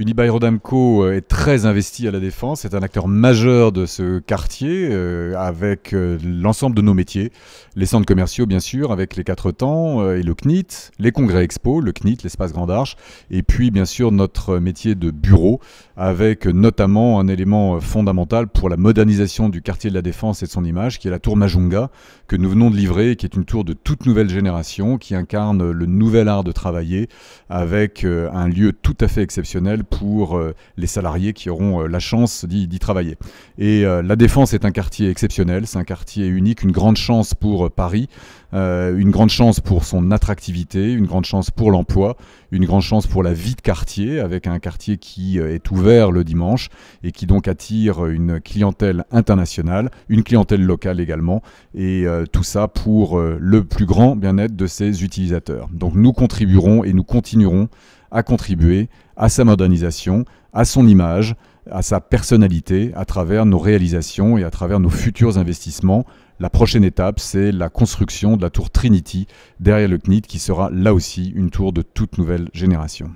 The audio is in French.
Unibail Rodamco euh, est très investi à la défense, c'est un acteur majeur de ce quartier euh, avec euh, l'ensemble de nos métiers, les centres commerciaux bien sûr, avec les quatre temps et le CNIT, les congrès expo, le CNIT, l'espace Grand Arche, et puis bien sûr notre métier de bureau avec notamment un élément fondamental pour la modernisation du quartier de la défense et de son image qui est la tour Majunga que nous venons de livrer, qui est une tour de toute nouvelle génération qui incarne le nouvel art de travailler avec un lieu tout à fait exceptionnel pour euh, les salariés qui auront euh, la chance d'y travailler. Et euh, la Défense est un quartier exceptionnel, c'est un quartier unique, une grande chance pour Paris, une grande chance pour son attractivité, une grande chance pour l'emploi, une grande chance pour la vie de quartier, avec un quartier qui est ouvert le dimanche et qui donc attire une clientèle internationale, une clientèle locale également, et tout ça pour le plus grand bien-être de ses utilisateurs. Donc nous contribuerons et nous continuerons a contribué à sa modernisation, à son image, à sa personnalité, à travers nos réalisations et à travers nos futurs investissements. La prochaine étape, c'est la construction de la tour Trinity derrière le CNIT, qui sera là aussi une tour de toute nouvelle génération.